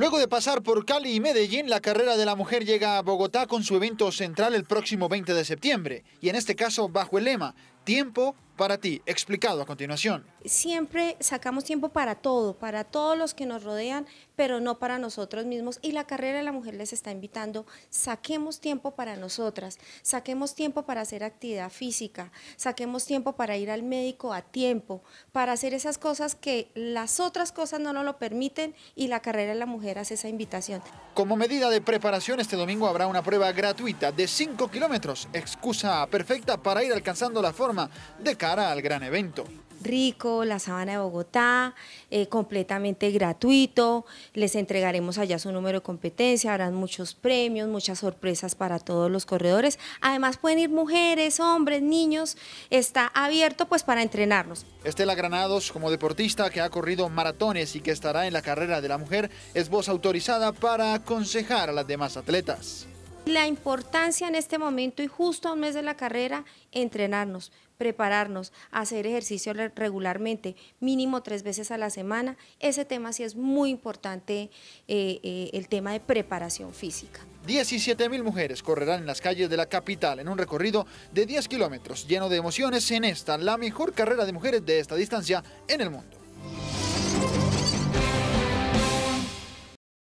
Luego de pasar por Cali y Medellín, la carrera de la mujer llega a Bogotá con su evento central el próximo 20 de septiembre, y en este caso bajo el lema Tiempo, para ti, explicado a continuación. Siempre sacamos tiempo para todo, para todos los que nos rodean, pero no para nosotros mismos. Y la carrera de la mujer les está invitando, saquemos tiempo para nosotras, saquemos tiempo para hacer actividad física, saquemos tiempo para ir al médico a tiempo, para hacer esas cosas que las otras cosas no nos lo permiten y la carrera de la mujer hace esa invitación. Como medida de preparación, este domingo habrá una prueba gratuita de 5 kilómetros, excusa perfecta para ir alcanzando la forma de cada al gran evento. Rico, la Sabana de Bogotá, eh, completamente gratuito, les entregaremos allá su número de competencia, habrán muchos premios, muchas sorpresas para todos los corredores, además pueden ir mujeres, hombres, niños, está abierto pues para entrenarnos. Estela Granados, como deportista que ha corrido maratones y que estará en la carrera de la mujer, es voz autorizada para aconsejar a las demás atletas. La importancia en este momento y justo a un mes de la carrera, entrenarnos, prepararnos, hacer ejercicio regularmente, mínimo tres veces a la semana. Ese tema sí es muy importante, eh, eh, el tema de preparación física. mil mujeres correrán en las calles de la capital en un recorrido de 10 kilómetros lleno de emociones en esta, la mejor carrera de mujeres de esta distancia en el mundo.